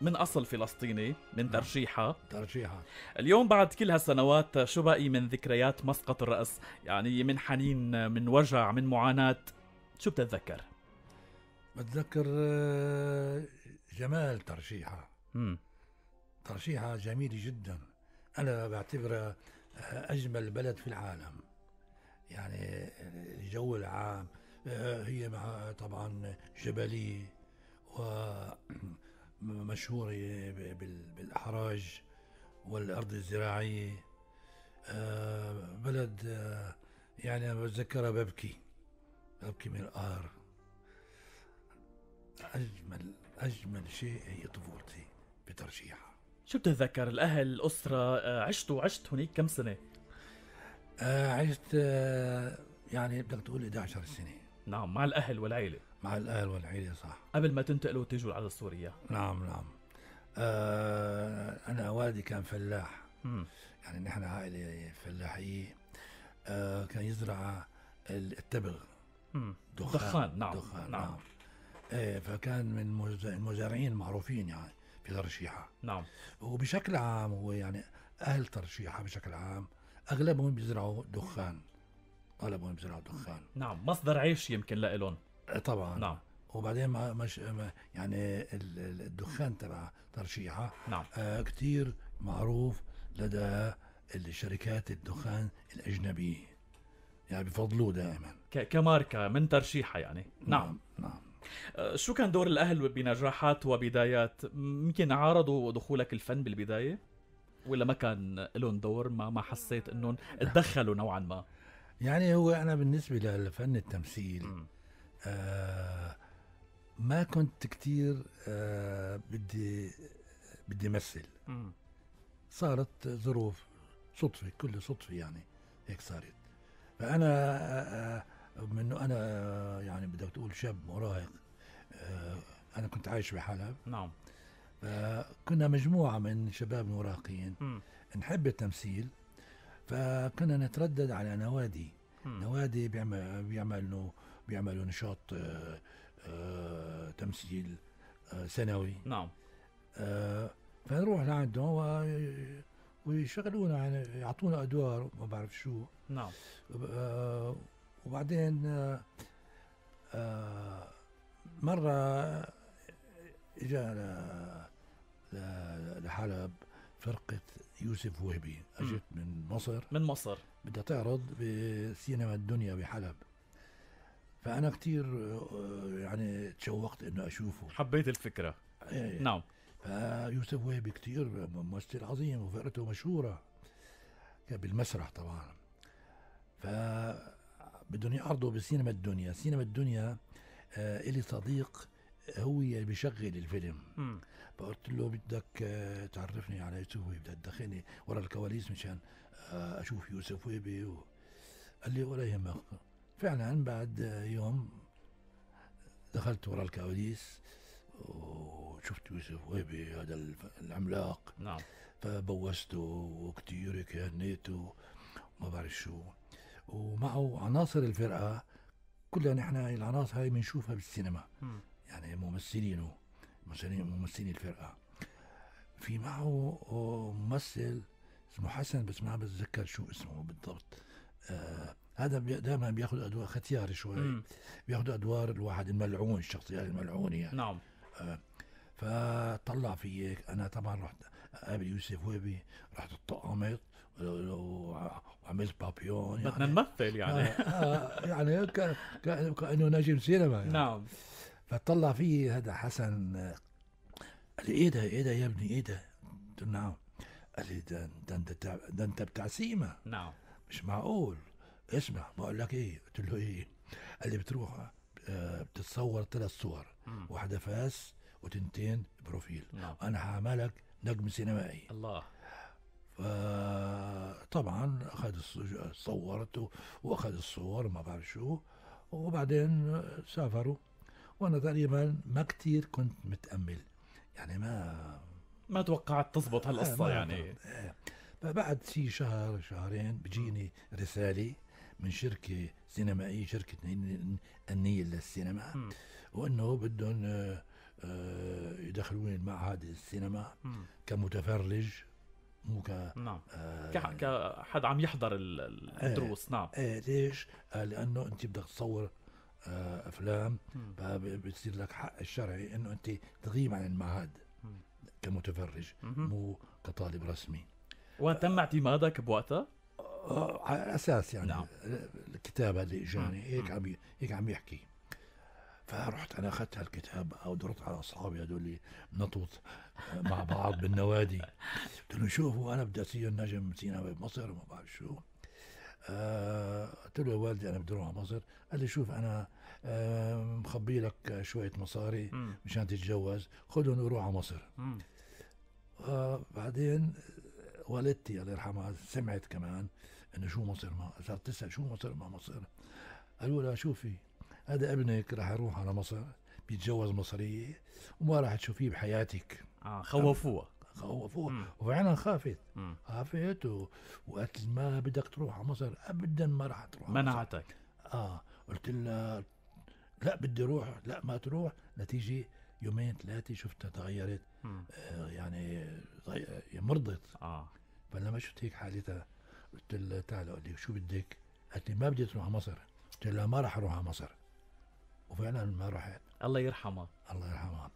من أصل فلسطيني من ترشيحها نعم. ترشيحها اليوم بعد كل هالسنوات شو باقي من ذكريات مسقط الرأس يعني من حنين من وجع من معاناة شو بتتذكر؟ بتذكر آه، جمال ترشيحها ترشيحها جميلة جدا أنا بعتبرها آه، أجمل بلد في العالم يعني آه، الجو العام هي مع طبعا جبلية و مشهورة بالأحراج والأرض الزراعية آه، بلد آه، يعني أنا بتذكرها ببكي ببكي من القهر أجمل أجمل شيء هي طفولتي بترشيحها شو بتتذكر الأهل الأسرة آه، عشتوا عشت هناك كم سنة؟ عشت يعني بدك تقول 11 سنة نعم مع الأهل والعيلة مع الأهل والعيلة صح قبل ما تنتقلوا وتجوا على سوريا نعم نعم آه أنا والدي كان فلاح مم. يعني نحن عائلة فلاحية آه كان يزرع التبغ دخان دخان نعم دخان نعم, نعم. آه فكان من المزارعين المعروفين يعني في ترشيحة نعم وبشكل عام هو يعني أهل ترشيحة بشكل عام أغلبهم بيزرعوا دخان اغلبهم بيزرعوا دخان نعم مصدر عيش يمكن لإلهم طبعا نعم وبعدين ما مش ما يعني الدخان تبع ترشيحه نعم آه كثير معروف لدى الشركات الدخان الاجنبيه يعني بفضلوه دائما كماركه من ترشيحه يعني نعم نعم, نعم. آه، شو كان دور الاهل بنجاحات وبدايات يمكن عارضوا دخولك الفن بالبدايه ولا ما كان لهم دور ما ما حسيت انهم نعم. تدخلوا نوعا ما يعني هو انا بالنسبه للفن التمثيل م. آه ما كنت كتير آه بدي بدي مثل صارت ظروف صدفه كل صدفه يعني هيك صارت فانا آه, آه، منه انا آه، يعني بدك تقول شاب مراهق آه انا كنت عايش بحلب نعم فكنا مجموعه من شباب مراهقين نحب التمثيل فكنا نتردد على نوادي مم. نوادي بيعمل بيعملوا بيعملوا نشاط آه، آه، تمثيل آه، سنوي نعم فنروح لعندهم ويشغلونا يعني يعطونا ادوار ما بعرف شو نعم وبعدين مره اجى لحلب فرقة يوسف وهبي اجت من مصر من مصر بدها تعرض بسينما الدنيا بحلب فانا كثير آه، يعني تشوقت انه اشوفه حبيت الفكره ايه نعم فيوسف آه، وهبي كثير ممثل عظيم وفرقته مشهوره بالمسرح طبعا ف بدهم يعرضوا بسينما الدنيا سينما الدنيا آه إلي صديق هو اللي بيشغل الفيلم فقلت له بدك آه تعرفني على يوسف وهبي بدك تدخلني ورا الكواليس مشان آه اشوف يوسف وهبي قال لي ولا يهمك فعلا بعد يوم دخلت وراء الكواليس وشفت يوسف وهبي هذا العملاق نعم فبوسته وكثير هنيته وما بعرف شو ومعه عناصر الفرقه كلها نحن العناصر هاي بنشوفها بالسينما م. يعني ممثلينه ممثلين ممثلين الفرقه في معه ممثل اسمه حسن بس ما بتذكر شو اسمه بالضبط آه هذا دائما بياخذ ادوار ختياري شوي بياخذ ادوار الواحد الملعون الشخصيات الملعونه يعني نعم آه فطلع في انا طبعا رحت قابل يوسف ويبي رحت اتطقمت وعملت بابيون يعني بدنا نمثل يعني آه يعني كانه نجم سينما يعني. نعم فطلع في هذا حسن قال لي ايه ده ايه ده يا ابني ايه ده؟ قلت له نعم قال لي ده انت ده انت بتاع سيما نعم مش معقول اسمع بقول لك ايه قلت له ايه قال لي بتروح آه، بتتصور ثلاث صور واحده فاس وتنتين بروفيل نعم. انا هعملك نجم سينمائي الله فطبعا اخذ صورت واخذ الصور ما بعرف شو وبعدين سافروا وانا تقريبا ما كتير كنت متامل يعني ما ما توقعت تزبط هالقصه آه، يعني فبعد آه، شي شهر شهرين بجيني رساله من شركه سينمائيه شركه النيل للسينما وانه بدهم آه، آه، يدخلوني المعهد السينما م. كمتفرج مو ك نعم آه كحد عم يحضر إيه، الدروس آه نعم ايه ليش؟ آه لانه انت بدك تصور آه افلام فبصير لك حق الشرعي انه انت تغيب عن المعهد كمتفرج مو كطالب رسمي وتم آه. اعتمادك بوقتها؟ على اساس يعني نعم. الكتاب هذا اجاني نعم. هيك نعم. عم هيك عم يحكي فرحت انا اخذت هالكتاب ودرت على اصحابي هدول اللي نطوط مع بعض بالنوادي قلت لهم شوفوا انا بدي اصير نجم سينمائي بمصر وما بعرف شو آه قلت له والدي انا بدي اروح على مصر قال لي شوف انا آه مخبي لك شويه مصاري مشان تتجوز خذهم وروح على مصر آه بعدين والدتي الله يرحمها سمعت كمان انه شو مصير ما صارت تسال شو مصير ما مصير قالوا لها شوفي هذا ابنك راح يروح على مصر بيتجوز مصريه وما راح تشوفيه بحياتك اه خوفوها خوفوها وفعلا خافت مم. خافت و... وقالت ما بدك تروح على مصر ابدا ما راح تروح منعتك اه قلت لها لا بدي اروح لا ما تروح نتيجه يومين ثلاثه شفتها تغيرت آه يعني مرضت اه فلما شفت هيك حالتها قلت لها تعال قول لي شو بدك؟ قالت لي ما بدي تروح على مصر قلت لها ما راح اروح على مصر وفعلا ما رحت الله يرحمها الله يرحمها